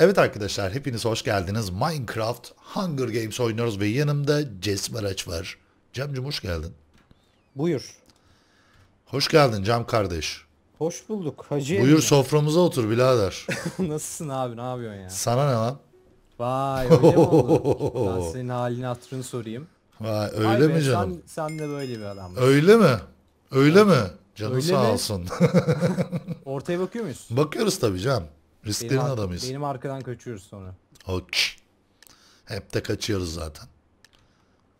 Evet arkadaşlar hepiniz hoş geldiniz. Minecraft Hunger Games oynuyoruz ve yanımda Cem Maraç var. Cem'cim hoş geldin. Buyur. Hoş geldin Cem kardeş. Hoş bulduk hacı. Buyur soframıza otur birader. Nasılsın abi ne yapıyorsun ya? Sana ne lan? Vay öyle mi ben senin halini hatırını sorayım. Vay öyle Vay mi be, canım? Sen, sen de böyle bir adam. Öyle mi? Öyle evet. mi? Canın öyle sağ mi? olsun. Ortaya bakıyor muyuz? Bakıyoruz tabii Cem. Risklerin benim, adamıyız. Benim arkadan kaçıyoruz sonra. Oç. Hep de kaçıyoruz zaten.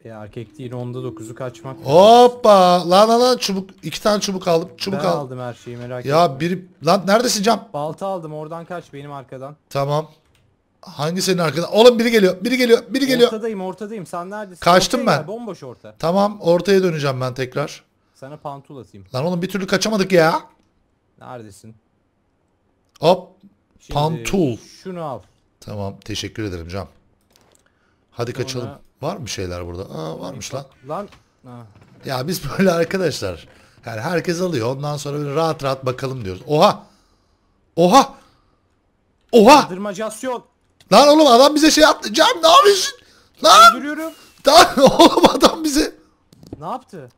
Ya e, erkek değil onda dokuzu kaçmak. Hoppa! Lan lan lan çubuk. iki tane çubuk aldım. Çubuk ben aldım. aldım her şeyi merak ya, etme. Ya biri... Lan neredesin Cam? Balta aldım oradan kaç benim arkadan. Tamam. Hangi senin arkadan? Oğlum biri geliyor. Biri geliyor. Biri geliyor. Ortadayım ortadayım. Sen neredesin? Kaçtım ben. Gel, bomboş orta. Tamam ortaya döneceğim ben tekrar. Sana pantul atayım. Lan oğlum bir türlü kaçamadık ya. Neredesin? Hop Şimdi Pantul. Şunu al. Tamam teşekkür ederim Can. Hadi Sonra... kaçalım. Var mı şeyler burada? Aa varmış lan. Lan. Ha. Ya biz böyle arkadaşlar. Yani herkes alıyor. Ondan sonra böyle rahat rahat bakalım diyoruz. Oha. Oha. Oha. Kandırmacasyon. Lan oğlum adam bize şey yaptı. Cem ne yapıyorsun? Lan. Öldürüyorum. Lan oğlum adam bize. Ne yaptı?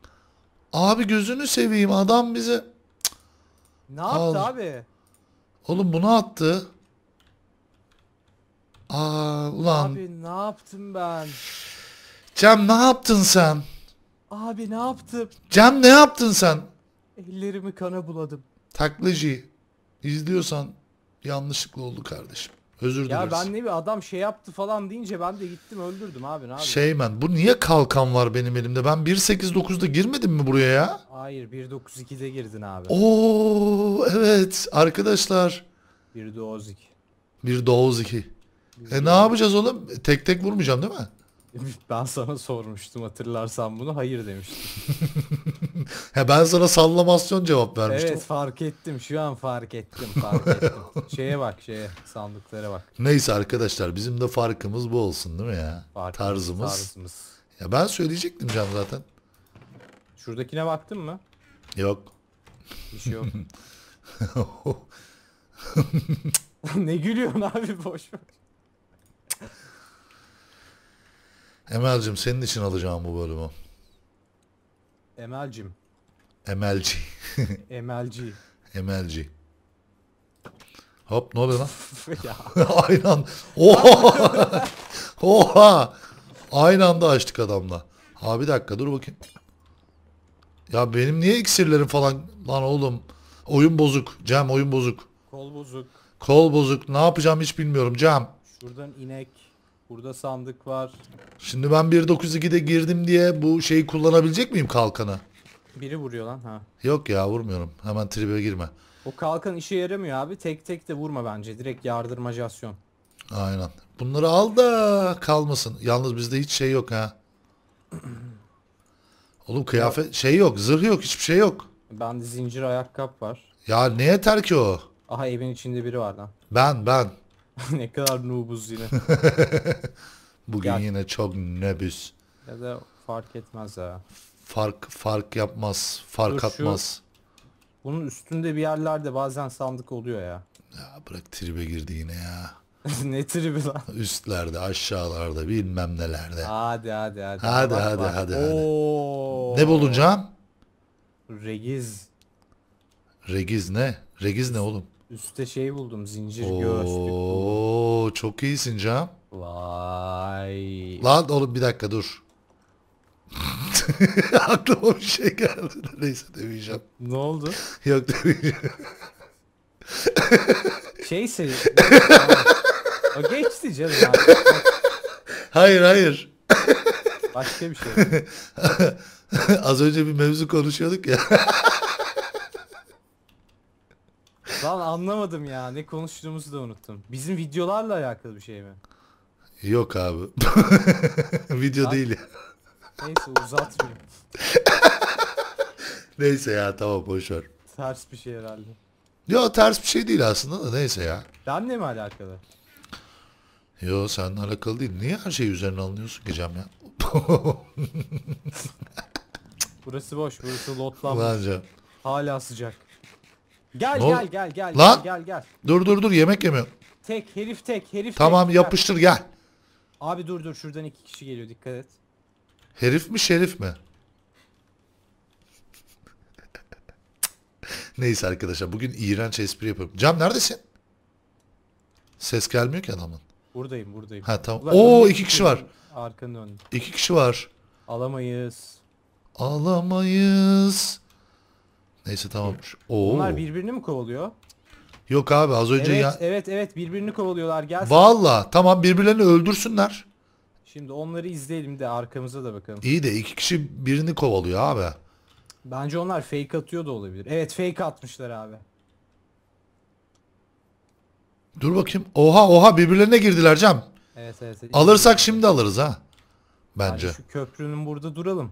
Abi gözünü seveyim adam bize. Ne yaptı Al. abi? Oğlum bunu attı. Aa ulan. Abi ne yaptım ben? Cem ne yaptın sen? Abi ne yaptım? Cem ne yaptın sen? Ellerimi kana buladım. Taklacı izliyorsan yanlışlıkla oldu kardeşim. Özür dileriz. Ya ben ne bir adam şey yaptı falan deyince ben de gittim öldürdüm abi ne abi. Şey Şeymen bu niye kalkan var benim elimde? Ben 1.89'da girmedim mi buraya ya? Hayır 1.92'de girdin abi. Oo evet arkadaşlar. 1.92. 1.92. E ne yapacağız oğlum? Tek tek vurmayacağım değil mi? Ben sana sormuştum hatırlarsan bunu. Hayır demiştim. He ben sana sallamasyon cevap vermiştim. Evet fark ettim. Şu an fark ettim. Fark ettim. şeye bak şeye. Sandıklara bak. Neyse arkadaşlar bizim de farkımız bu olsun değil mi ya? Farkımız, tarzımız. tarzımız. Ya ben söyleyecektim Can zaten. Şuradakine baktın mı? Yok. Bir şey yok. ne gülüyorsun abi boş ver. Emel'cim senin için alacağım bu bölümü. Emel'cim. Emelci. Emelci. Emelci. Hop ne oluyor lan? Aynı Oha. Oha. Aynı anda açtık adamla. Abi bir dakika dur bakayım. Ya benim niye iksirlerim falan lan oğlum. Oyun bozuk. Cem oyun bozuk. Kol bozuk. Kol bozuk. Ne yapacağım hiç bilmiyorum Cem. Şuradan inek. Burada sandık var. Şimdi ben 1.92'de girdim diye bu şeyi kullanabilecek miyim kalkanı? Biri vuruyor lan ha. Yok ya vurmuyorum. Hemen tribe girme. O kalkan işe yaramıyor abi. Tek tek de vurma bence. Direkt yardırmacasyon. Aynen. Bunları al da kalmasın. Yalnız bizde hiç şey yok ha. Oğlum kıyafet yok. şey yok. Zırh yok. Hiçbir şey yok. Bende zincir ayakkabı var. Ya ne yeter ki o? Aha evin içinde biri var lan. Ben ben. ne kadar nubuz yine. Bugün ya, yine çok nebüs. Ya da fark etmez ha. Fark fark yapmaz, fark Dur, atmaz. Şu, bunun üstünde bir yerlerde bazen sandık oluyor ya. Ya bırak tribe girdi yine ya. ne tribi lan? Üstlerde, aşağılarda, bilmem nelerde. Hadi hadi hadi. Hadi bak, hadi bak. hadi. Oo. Ne bulacağım? Regiz. Regiz ne? Regiz ne oğlum? Üste şey buldum. Zincir göğüslük. Oo çok iyisin Can. Vay. Lan oğlum bir dakika dur. Aklıma bir şey geldi. Neyse demeyeceğim. Ne oldu? Yok demeyeceğim. Şeyse. o geçti canım. Abi. Hayır hayır. Başka bir şey. Az önce bir mevzu konuşuyorduk ya. Lan anlamadım ya. Ne konuştuğumuzu da unuttum. Bizim videolarla alakalı bir şey mi? Yok abi. Video Lan. değil ya. Neyse uzatmayayım. neyse ya tamam boş Ters bir şey herhalde. Yo ters bir şey değil aslında da neyse ya. Benle mi alakalı? Yo seninle alakalı değil. Niye her şeyi üzerine alınıyorsun ki Cem ya? burası boş. Burası lotlanmış. Bence. Hala sıcak. Gel gel gel gel. Lan! Gel gel. Dur dur dur yemek yemiyor Tek herif tek herif Tamam tek. yapıştır gel. Abi dur dur şuradan iki kişi geliyor dikkat et. Herif mi şerif mi? Neyse arkadaşlar bugün iğrenç espri yapıyorum. Cam neredesin? Ses gelmiyor ki adamın. Buradayım buradayım. Ha tamam. Ulan Oo iki kişi var. Arkanı dön. İki kişi var. Alamayız. Alamayız. Neyse tamam. Oo. Bunlar birbirini mi kovalıyor? Yok abi az önce evet, ya. Evet evet birbirini kovalıyorlar. Gelsin. Valla tamam birbirlerini öldürsünler. Şimdi onları izleyelim de arkamıza da bakalım. İyi de iki kişi birini kovalıyor abi. Bence onlar fake atıyor da olabilir. Evet fake atmışlar abi. Dur bakayım. Oha oha birbirlerine girdiler Cem. Evet evet. Alırsak şimdi alırız ha. Bence. Abi şu köprünün burada duralım.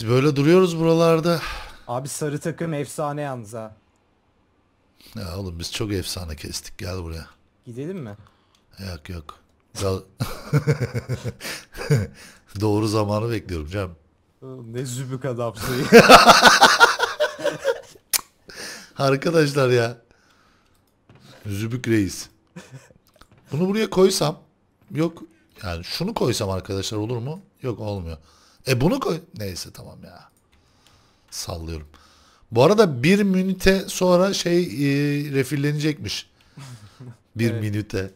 Biz böyle duruyoruz buralarda. Abi sarı takım efsane yalnız ha. Ya oğlum biz çok efsane kestik gel buraya. Gidelim mi? Yok yok. Doğru zamanı bekliyorum canım. ne zübük adamsın. Arkadaşlar ya. Zübük reis. Bunu buraya koysam yok yani şunu koysam arkadaşlar olur mu? Yok olmuyor. E bunu koy. Neyse tamam ya. Sallıyorum. Bu arada bir minüte sonra şey e, refillenecekmiş. Bir evet. minüte.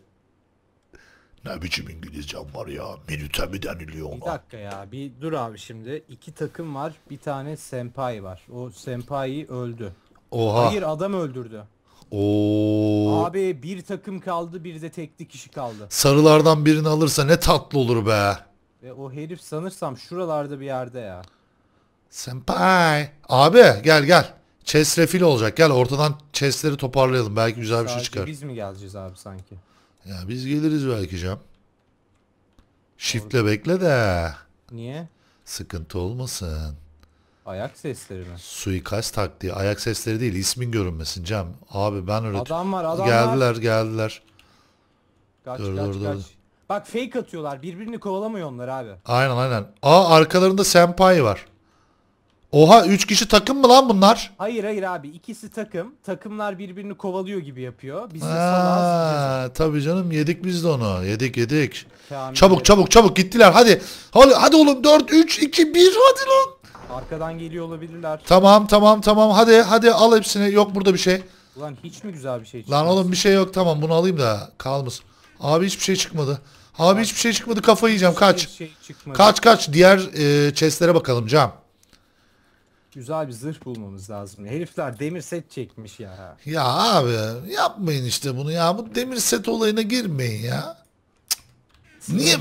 Ne biçim İngilizcem var ya? Minüte mi deniliyor ona? Bir dakika ya. Bir dur abi şimdi. İki takım var. Bir tane senpai var. O senpai öldü. Oha. Hayır adam öldürdü. Oo. Abi bir takım kaldı bir de tekli kişi kaldı. Sarılardan birini alırsa ne tatlı olur be. Ve o herif sanırsam şuralarda bir yerde ya. Senpai. Abi gel gel. Chess refil olacak. Gel ortadan chessleri toparlayalım. Belki güzel bir şey çıkar. biz mi geleceğiz abi sanki? Ya biz geliriz belki Cem. Shift'le bekle de. Niye? Sıkıntı olmasın. Ayak sesleri mi? Suikast taktiği. Ayak sesleri değil. ismin görünmesin Cem. Abi ben öyle... Adam var adam var. geldiler geldiler. Kaç Dur, kaç dur, dur. Bak fake atıyorlar. Birbirini kovalamıyor onlar abi. Aynen aynen. Aa arkalarında senpai var. Oha 3 kişi takım mı lan bunlar? Hayır hayır abi ikisi takım. Takımlar birbirini kovalıyor gibi yapıyor. Biz de Tabii canım yedik biz de onu. Yedik yedik. Kamil çabuk çabuk çabuk gittiler hadi. Hadi, hadi oğlum 4 3 2 1 hadi lan. Arkadan geliyor olabilirler. Tamam tamam tamam hadi hadi al hepsini. Yok burada bir şey. Ulan hiç mi güzel bir şey çıkmaz? Lan oğlum bir şey yok tamam bunu alayım da kalmasın. Abi hiçbir şey çıkmadı. Abi hiçbir şey çıkmadı kafa yiyeceğim kaç. Şey kaç kaç diğer e, chestlere bakalım Cam. Güzel bir zırh bulmamız lazım. Herifler demir set çekmiş ya. Ya abi yapmayın işte bunu ya. Bu demir set olayına girmeyin ya. Cık. Niye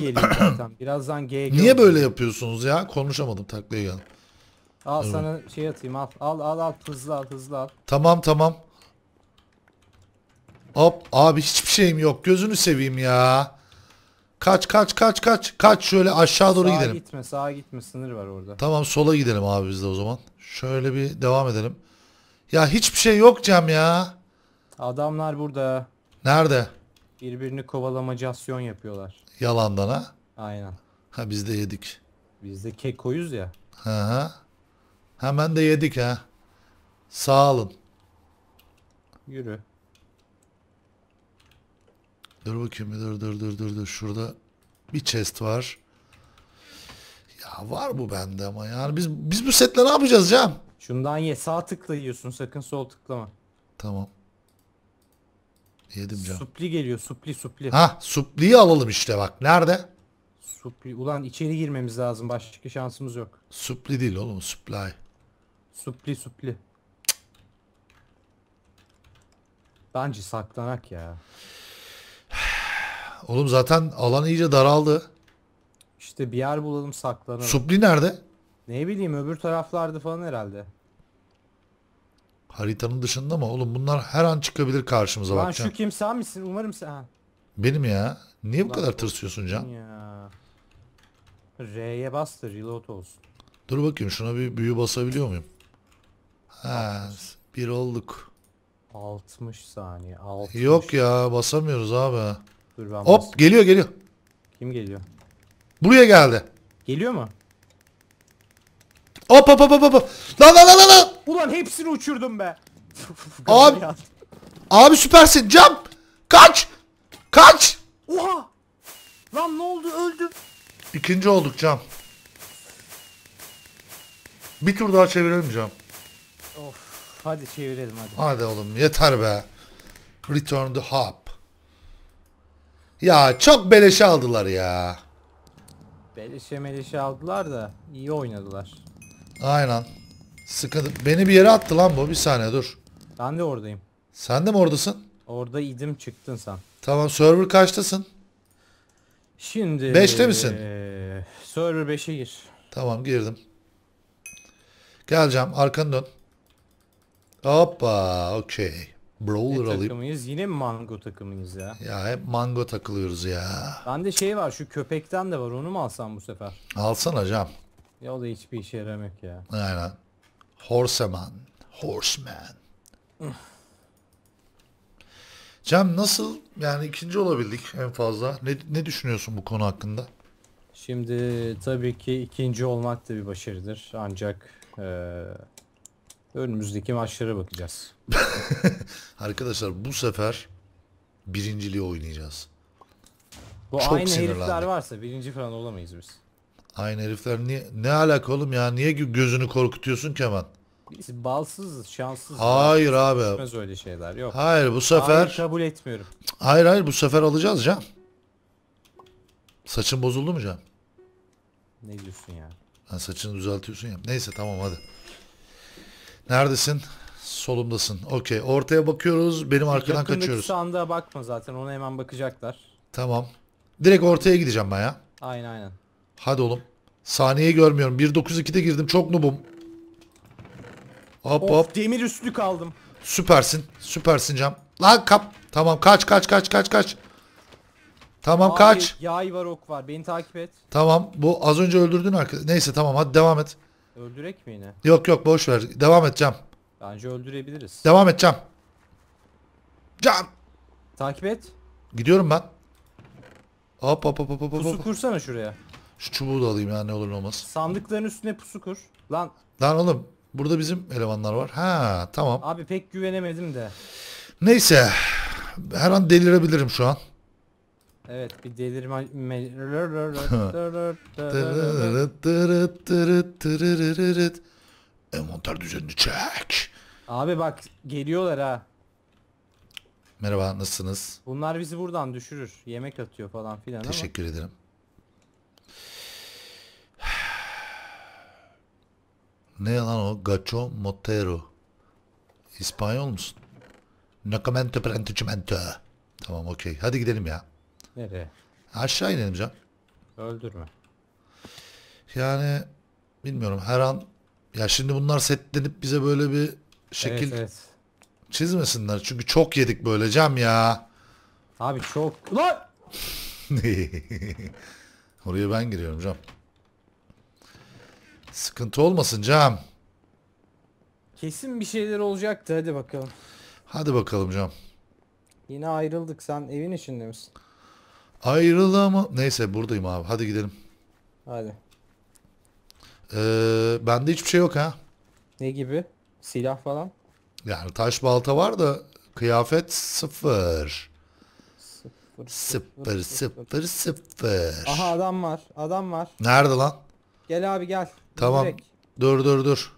Birazdan g Niye böyle yapıyorsunuz ya? Konuşamadım taklaya geldim. Al evet. sana şey atayım al. Al al al hızlı al hızlı al. Tamam tamam. Hop abi hiçbir şeyim yok. Gözünü seveyim ya. Kaç kaç kaç kaç. Kaç şöyle aşağı doğru sağa gidelim. Sağa gitme sağa gitme sınır var orada. Tamam sola gidelim abi biz de o zaman. Şöyle bir devam edelim. Ya hiçbir şey yok Cem ya. Adamlar burada. Nerede? Birbirini kovalamacasyon yapıyorlar. Yalandan ha? Aynen. Ha biz de yedik. Biz de kek ya. Hı hı. Hemen de yedik ha. Sağ olun. Yürü. Dur bakayım bir dur dur dur dur dur. Şurada bir chest var. Ya var bu bende ama yani biz biz bu setle ne yapacağız Can? Şundan ye sağ tıkla yiyorsun sakın sol tıklama. Tamam. Yedim Can. Supli geliyor supli supli. Ha supliyi alalım işte bak. Nerede? Supli. Ulan içeri girmemiz lazım. Başka şansımız yok. Supli değil oğlum supply. Supli supli. Bence saklanak ya. Oğlum zaten alan iyice daraldı. İşte bir yer bulalım saklanalım. Supli nerede? Ne bileyim öbür taraflarda falan herhalde. Haritanın dışında mı? Oğlum bunlar her an çıkabilir karşımıza Lan bak şu kim sen misin? Umarım sen. Benim ya. Niye bu kadar tırsıyorsun Can? Ya. R'ye bastır reload olsun. Dur bakayım şuna bir büyü basabiliyor muyum? Ha, bir olduk. 60 saniye. 60. Yok ya basamıyoruz abi. Dur ben Hop basayım. geliyor geliyor. Kim geliyor? Buraya geldi. Geliyor mu? Hop hop hop hop hop. Lan lan lan lan. Ulan hepsini uçurdum be. abi. abi süpersin. Jump. Kaç. Kaç. Oha. Lan ne oldu öldüm. İkinci olduk Cam. Bir tur daha çevirelim Cam. Of hadi çevirelim hadi. Hadi oğlum yeter be. Return the Hop. Ya çok beleşe aldılar ya. Beleşe meleşe aldılar da iyi oynadılar. Aynen. Sıkadı Beni bir yere attı lan bu. Bir saniye dur. Ben de oradayım. Sen de mi oradasın? Orada idim çıktın sen. Tamam server kaçtasın? Şimdi... 5'te misin? Ee, server 5'e gir. Tamam girdim. Geleceğim arkanı dön. Hoppa okey. Brawler ne alayım. takımıyız? Yine mi mango takımıyız ya? Ya hep mango takılıyoruz ya. Bende şey var şu köpekten de var onu mu alsam bu sefer? Alsana Cam. Ya o da hiçbir işe yaramıyor ya. Aynen. Horseman. Horseman. Cem nasıl yani ikinci olabildik en fazla. Ne, ne düşünüyorsun bu konu hakkında? Şimdi tabii ki ikinci olmak da bir başarıdır. Ancak e, Önümüzdeki maçlara bakacağız. Arkadaşlar bu sefer birinciliği oynayacağız. Bu Çok aynı sinirlendim. herifler varsa birinci falan olamayız biz. Aynı herifler niye, ne alaka oğlum ya? Niye gözünü korkutuyorsun ki hemen? Biz balsızız, şanssızız. Hayır abi. Gitmez öyle şeyler. Yok. Hayır bu sefer. Hayır kabul etmiyorum. Hayır hayır bu sefer alacağız Can. Saçın bozuldu mu Can? Ne diyorsun ya? Ha, saçını düzeltiyorsun ya. Neyse tamam hadi. Neredesin? Solumdasın. Okey. Ortaya bakıyoruz. Benim arkadan Yakındaki kaçıyoruz. sandığa bakma zaten. Ona hemen bakacaklar. Tamam. Direkt ortaya gideceğim ben ya. Aynen aynen. Hadi oğlum. Saniye görmüyorum. 1.92'de girdim. Çok nubum. Hop of, hop. Demir üstlü kaldım. Süpersin. Süpersin cam. Lan kap. Tamam kaç kaç kaç kaç kaç. Tamam Abi, kaç. Yay var ok var. Beni takip et. Tamam. Bu az önce öldürdün arkadaş. Neyse tamam hadi devam et. Öldürek mi yine? Yok yok boş ver. Devam edeceğim. Bence öldürebiliriz. Devam edeceğim. Cam. Takip et. Gidiyorum ben. Hop hop hop hop hop. Pusu hop. kursana şuraya. Şu çubuğu da alayım ya ne olur ne olmaz. Sandıkların üstüne pusu kur. Lan. Lan oğlum burada bizim elemanlar var. Ha tamam. Abi pek güvenemedim de. Neyse. Her an delirebilirim şu an. Evet bir delirme... Tırırıt tırırıt tırırıt Envanter düzenini çek. Abi bak geliyorlar ha. Merhaba nasılsınız? Bunlar bizi buradan düşürür. Yemek atıyor falan filan ama. Teşekkür ederim. Ne lan o? Gacho Motero. İspanyol musun? Nacamento Prenticimento. Tamam okey. Hadi gidelim ya. Nereye? Aşağı inelim can. Öldürme. Yani bilmiyorum her an ya şimdi bunlar setlenip bize böyle bir şekil evet, evet. çizmesinler. Çünkü çok yedik böyle cam ya. Abi çok. Lan! Oraya ben giriyorum cam. Sıkıntı olmasın cam. Kesin bir şeyler olacaktı hadi bakalım. Hadi bakalım cam. Yine ayrıldık sen evin içinde misin? Ayrılamam. Neyse buradayım abi. Hadi gidelim. Hadi. Ee, bende hiçbir şey yok ha. Ne gibi? Silah falan? Yani taş balta var da kıyafet sıfır. Sıfır sıfır sıfır. sıfır, sıfır. Aha adam var. Adam var. Nerede lan? Gel abi gel. Tamam. Direkt. Dur dur dur.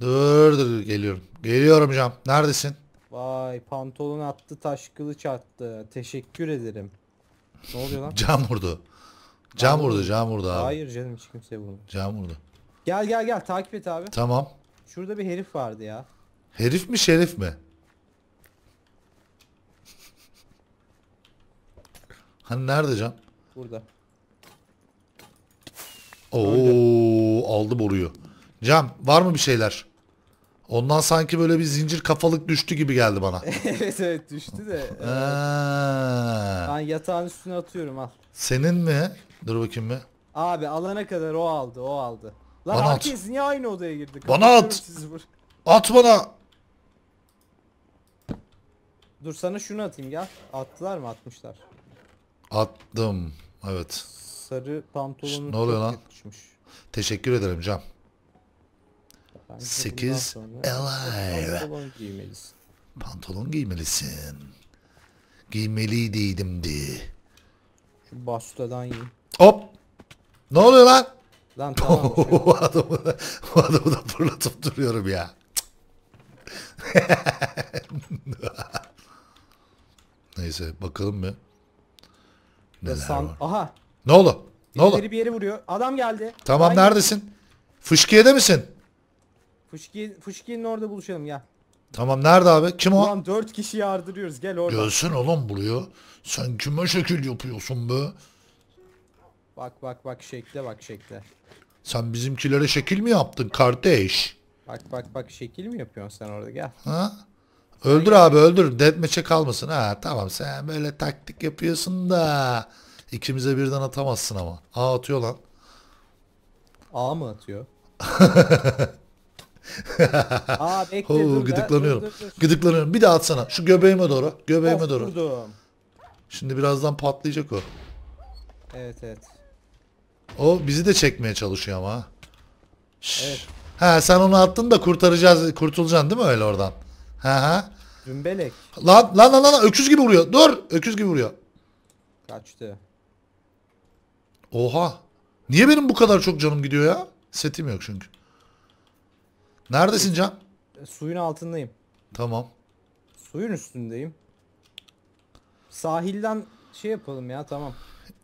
Dur dur geliyorum. Geliyorum Cam. Neredesin? Vay pantolon attı taş kılıç attı. Teşekkür ederim. Ne oluyor lan? Cam vurdu. Cam vurdu cam vurdu abi. Hayır canım hiç kimse vurdu. Cam vurdu. Gel gel gel takip et abi. Tamam. Şurada bir herif vardı ya. Herif mi şerif mi? Hani nerede can? Burada. Oo aldı boruyu. Cam var mı bir şeyler? Ondan sanki böyle bir zincir kafalık düştü gibi geldi bana. evet evet düştü de. Ee, ben yatağın üstüne atıyorum al. Senin mi? Dur bakayım mı? Abi alana kadar o aldı o aldı. Lan bana herkes at. niye aynı odaya girdi? Bana at. At bana. Dur sana şunu atayım gel. Attılar mı atmışlar. Attım. Evet. Sarı pantolonu. Şşt, ne oluyor lan? Yapışmış. Teşekkür ederim Cam. Bence 8 Alive. Pantolon giymelisin. Pantolon giymelisin. Giymeliydiydim Şu bastadan giy. Hop. Ne oluyor lan? Lan tamam. Şey bu adamı da, bu adamı da fırlatıp duruyorum ya. Neyse bakalım mı? Neler San... var? Aha. Ne oldu? Ne oldu? Birileri bir yeri vuruyor. Adam geldi. Tamam Aynı. neredesin? Fışkiye'de misin? Fuşki, Fuşki'nin orada buluşalım ya. Tamam nerede abi? Kim o? Ulan dört kişiyi yardırıyoruz gel orada. Gelsin oğlum buraya. Sen kime şekil yapıyorsun be? Bak bak bak şekle bak şekle. Sen bizimkilere şekil mi yaptın kardeş? Bak bak bak şekil mi yapıyorsun sen orada gel. Ha? Öldür abi öldür. Deathmatch'e kalmasın. Ha tamam sen böyle taktik yapıyorsun da. ikimize birden atamazsın ama. A atıyor lan. A mı atıyor? Aa bekle Oo, dur gıdıklanıyorum. Dur, dur, dur. Gıdıklanıyorum. Bir daha atsana. Şu göbeğime doğru. Göbeğime of, doğru. Vurdum. Şimdi birazdan patlayacak o. Evet evet. O bizi de çekmeye çalışıyor ama. Şş. Evet. Ha sen onu attın da kurtaracağız, kurtulacaksın değil mi öyle oradan? Ha ha. Dümbelek. Lan lan lan lan öküz gibi vuruyor. Dur, öküz gibi vuruyor. Kaçtı. Oha. Niye benim bu kadar çok canım gidiyor ya? Setim yok çünkü. Neredesin Can? E, suyun altındayım. Tamam. Suyun üstündeyim. Sahilden şey yapalım ya tamam.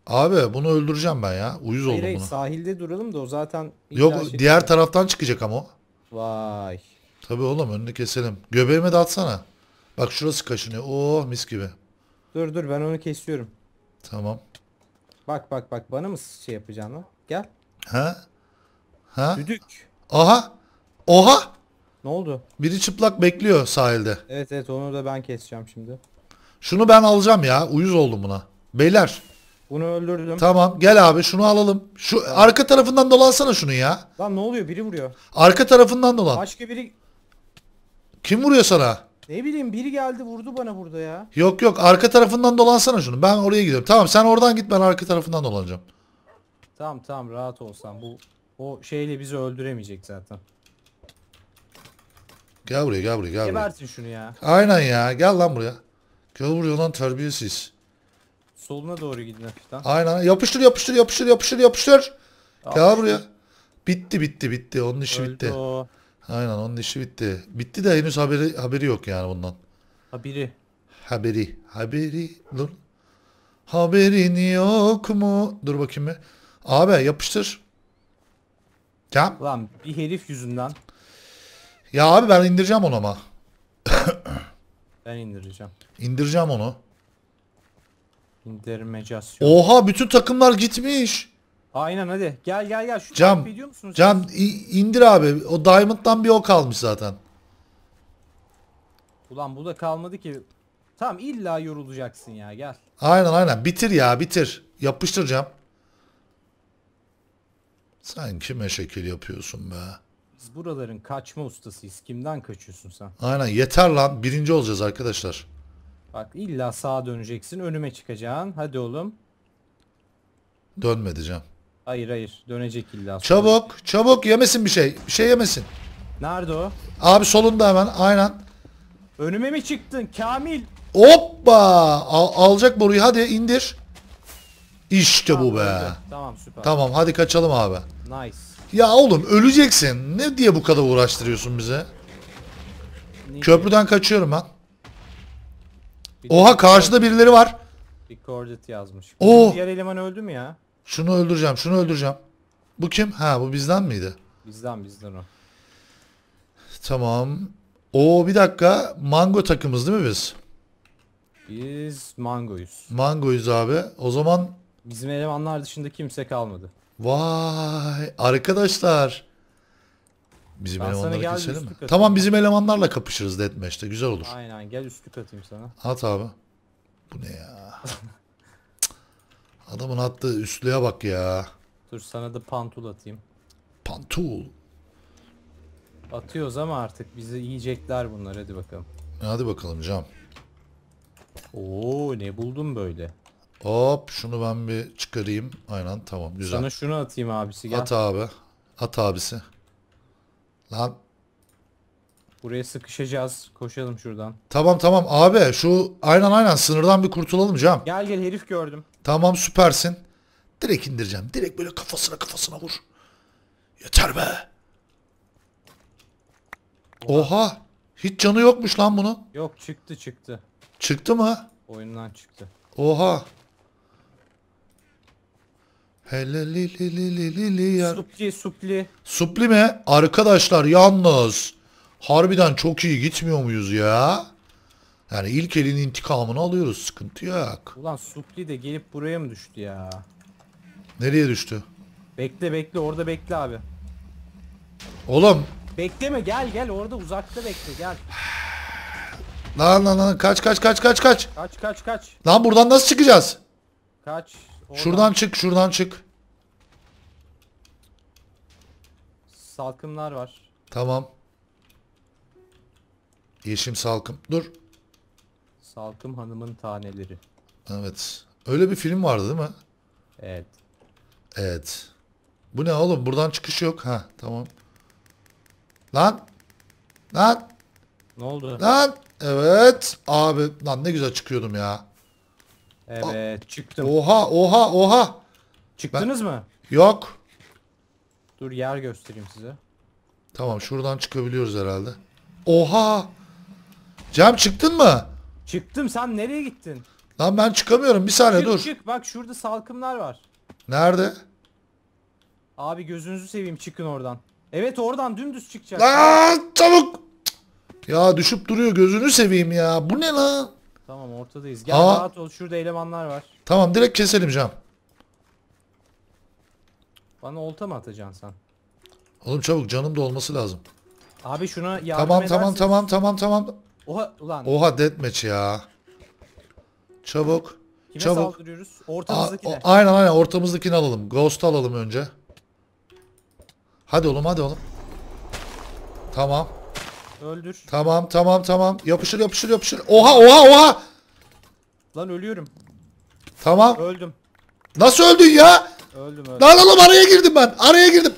Abi bunu öldüreceğim ben ya. Uyuz oldu. oldum sahilde duralım da o zaten... Yok şey diğer var. taraftan çıkacak ama o. Vay. Tabii oğlum önünü keselim. Göbeğime de atsana. Bak şurası kaşınıyor. Oo mis gibi. Dur dur ben onu kesiyorum. Tamam. Bak bak bak bana mı şey yapacaksın Gel. Ha? Ha? Düdük. Aha. Oha! Ne oldu? Biri çıplak bekliyor sahilde. Evet evet onu da ben keseceğim şimdi. Şunu ben alacağım ya. Uyuz oldum buna. Beyler. Bunu öldürdüm. Tamam gel abi şunu alalım. Şu arka tarafından dolansana şunu ya. Lan ne oluyor? Biri vuruyor. Arka tarafından dolan. Başka biri... Kim vuruyor sana? Ne bileyim biri geldi vurdu bana burada ya. Yok yok arka tarafından dolansana şunu. Ben oraya gidiyorum. Tamam sen oradan git ben arka tarafından dolanacağım. Tamam tamam rahat olsan bu o şeyle bizi öldüremeyecek zaten. Gel buraya gel buraya gel buraya. Gebersin şunu ya. Aynen ya gel lan buraya. Gel buraya lan terbiyesiz. Soluna doğru gidin hafiften. Aynen yapıştır yapıştır yapıştır yapıştır yapıştır. Yapıştır. Gel buraya. Bitti bitti bitti onun işi Öldü bitti. O. Aynen onun işi bitti. Bitti de henüz haberi haberi yok yani bundan. Haberi. Haberi. Haberi. Dur. Haberin yok mu? Dur bakayım bir. Abi yapıştır. Gel. Lan bir herif yüzünden. Ya abi ben indireceğim onu ama. ben indireceğim. İndireceğim onu. İndirmecasyon. Oha bütün takımlar gitmiş. Aynen hadi. Gel gel gel. Şu Cam, ediyor musunuz? Cam indir abi. O Diamond'dan bir o ok kalmış zaten. Ulan bu da kalmadı ki. Tamam illa yorulacaksın ya gel. Aynen aynen. Bitir ya bitir. Yapıştıracağım. Sen kime şekil yapıyorsun be? Biz buraların kaçma ustasıyız. Kimden kaçıyorsun sen? Aynen yeter lan. Birinci olacağız arkadaşlar. Bak illa sağa döneceksin. Önüme çıkacaksın. Hadi oğlum. Dönme diyeceğim. Hayır hayır. Dönecek illa. Sonra. Çabuk çabuk yemesin bir şey. Bir şey yemesin. Nerede o? Abi solunda hemen. Aynen. Önüme mi çıktın Kamil? Hoppa! Al alacak boruyu hadi indir. İşte tamam, bu be. Tamam süper. Tamam hadi kaçalım abi. Nice. Ya oğlum öleceksin. Ne diye bu kadar uğraştırıyorsun bize? Niye? Köprüden kaçıyorum ben. Oha karşıda birileri var. Recorded yazmış. Oo. Oh. Diğer eleman öldü mü ya? Şunu öldüreceğim, şunu öldüreceğim. Bu kim? Ha bu bizden miydi? Bizden bizden o. Tamam. O bir dakika. Mango takımız değil mi biz? Biz mangoyuz. Mangoyuz abi. O zaman bizim elemanlar dışında kimse kalmadı. Vay arkadaşlar. Bizim ben elemanları gel keselim mi? Tamam bizim elemanlarla kapışırız deathmatch'te güzel olur. Aynen gel üstlük atayım sana. At abi. Bu ne ya? Adamın attığı üstlüğe bak ya. Dur sana da pantul atayım. Pantul. Atıyoruz ama artık bizi yiyecekler bunlar hadi bakalım. Hadi bakalım cam. Oo ne buldum böyle? Hop şunu ben bir çıkarayım. Aynen tamam güzel. Sana şunu atayım abisi gel. At abi. At abisi. Lan. Buraya sıkışacağız. Koşalım şuradan. Tamam tamam abi şu aynen aynen sınırdan bir kurtulalım Cam. Gel gel herif gördüm. Tamam süpersin. Direkt indireceğim. Direkt böyle kafasına kafasına vur. Yeter be. Oha. Hiç canı yokmuş lan bunun. Yok çıktı çıktı. Çıktı mı? Oyundan çıktı. Oha. Hele li li li li li li ya. Supli supli. Supli mi? Arkadaşlar yalnız harbiden çok iyi gitmiyor muyuz ya? Yani ilk elin intikamını alıyoruz. Sıkıntı yok. Ulan supli de gelip buraya mı düştü ya? Nereye düştü? Bekle bekle orada bekle abi. Oğlum. Bekleme gel gel orada uzakta bekle gel. Lan lan lan kaç kaç kaç kaç kaç. Kaç kaç kaç. Lan buradan nasıl çıkacağız? Kaç. Şuradan çık, şuradan çık. salkımlar var. Tamam. Yeşim salkım. Dur. Salkım hanımın taneleri. Evet. Öyle bir film vardı değil mi? Evet. Evet. Bu ne oğlum? Buradan çıkış yok. Ha, tamam. Lan. Lan. Ne oldu? Lan. Evet. Abi lan ne güzel çıkıyordum ya. Evet çıktım. Oha oha oha. Çıktınız mı? Yok. Dur yer göstereyim size. Tamam şuradan çıkabiliyoruz herhalde. Oha. Cem çıktın mı? Çıktım sen nereye gittin? Lan ben çıkamıyorum bir saniye Çık dur. çık bak şurada salkımlar var. Nerede? Abi gözünüzü seveyim çıkın oradan. Evet oradan dümdüz çıkacak. Lan tavuk. Ya düşüp duruyor gözünü seveyim ya. Bu ne lan? Tamam ortadayız. Gel Aa. rahat ol. Şurada elemanlar var. Tamam direkt keselim Can. Bana olta mı atacaksın sen? Oğlum çabuk canım da olması lazım. Abi şuna yardım Tamam edersin. tamam tamam tamam tamam. Oha ulan. Oha deathmatch ya. Çabuk. Kime çabuk. saldırıyoruz? Ortamızdakiler. aynen aynen ortamızdakini alalım. Ghost alalım önce. Hadi oğlum hadi oğlum. Tamam. Öldür. Tamam tamam tamam. Yapışır yapışır yapışır. Oha oha oha. Lan ölüyorum. Tamam. Öldüm. Nasıl öldün ya? Öldüm öldüm. Lan oğlum araya girdim ben. Araya girdim.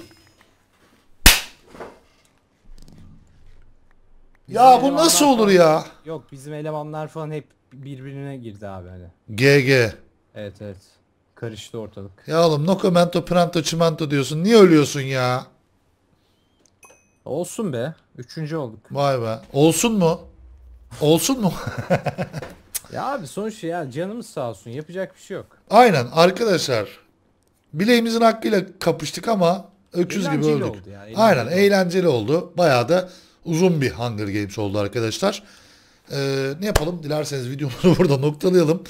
ya bu nasıl olur falan, ya? Yok bizim elemanlar falan hep birbirine girdi abi hani. GG. Evet evet. Karıştı ortalık. Ya oğlum no commento pranto çimento diyorsun. Niye ölüyorsun ya? Olsun be. Üçüncü olduk. Vay be. Olsun mu? Olsun mu? ya abi sonuç ya canımız sağ olsun. Yapacak bir şey yok. Aynen arkadaşlar. Bileğimizin hakkıyla kapıştık ama öküz eğlenceli gibi öldük. Oldu ya, eğlenceli Aynen oldu. eğlenceli oldu. Bayağı da uzun bir Hunger Games oldu arkadaşlar. Ee, ne yapalım? Dilerseniz videomuzu burada noktalayalım.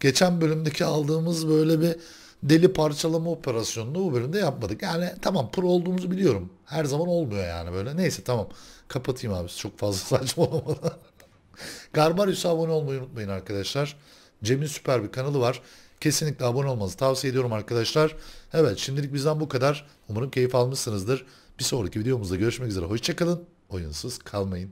Geçen bölümdeki aldığımız böyle bir deli parçalama operasyonunu bu bölümde yapmadık. Yani tamam pro olduğumuzu biliyorum. Her zaman olmuyor yani böyle. Neyse tamam. Kapatayım abi. Çok fazla saçmalamadan. Garbarius'a abone olmayı unutmayın arkadaşlar. Cem'in süper bir kanalı var. Kesinlikle abone olmanızı tavsiye ediyorum arkadaşlar. Evet şimdilik bizden bu kadar. Umarım keyif almışsınızdır. Bir sonraki videomuzda görüşmek üzere. Hoşçakalın. Oyunsuz kalmayın.